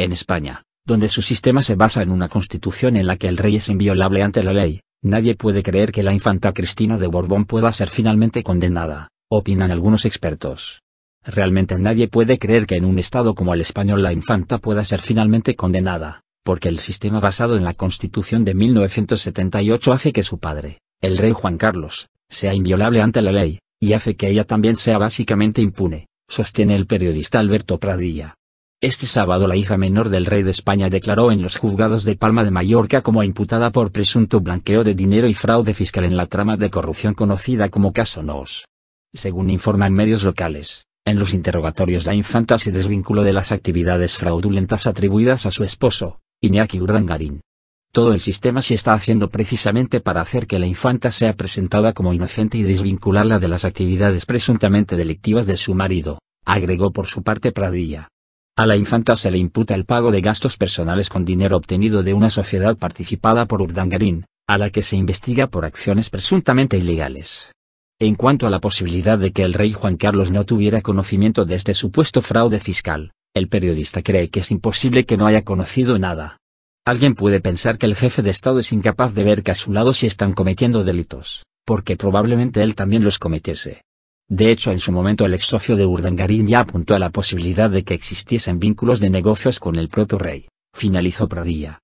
En España, donde su sistema se basa en una constitución en la que el rey es inviolable ante la ley, nadie puede creer que la infanta Cristina de Borbón pueda ser finalmente condenada, opinan algunos expertos. Realmente nadie puede creer que en un estado como el español la infanta pueda ser finalmente condenada, porque el sistema basado en la Constitución de 1978 hace que su padre, el rey Juan Carlos, sea inviolable ante la ley, y hace que ella también sea básicamente impune, sostiene el periodista Alberto Pradilla. Este sábado la hija menor del rey de España declaró en los juzgados de Palma de Mallorca como imputada por presunto blanqueo de dinero y fraude fiscal en la trama de corrupción conocida como Caso Nos. Según informan medios locales, en los interrogatorios la infanta se desvinculó de las actividades fraudulentas atribuidas a su esposo, Iñaki Urdangarín. Todo el sistema se está haciendo precisamente para hacer que la infanta sea presentada como inocente y desvincularla de las actividades presuntamente delictivas de su marido, agregó por su parte Pradilla. A la infanta se le imputa el pago de gastos personales con dinero obtenido de una sociedad participada por Urdangarín, a la que se investiga por acciones presuntamente ilegales. En cuanto a la posibilidad de que el rey Juan Carlos no tuviera conocimiento de este supuesto fraude fiscal, el periodista cree que es imposible que no haya conocido nada. Alguien puede pensar que el jefe de Estado es incapaz de ver que a su lado se están cometiendo delitos, porque probablemente él también los cometiese. De hecho en su momento el ex socio de Urdangarin ya apuntó a la posibilidad de que existiesen vínculos de negocios con el propio rey, finalizó Pradilla.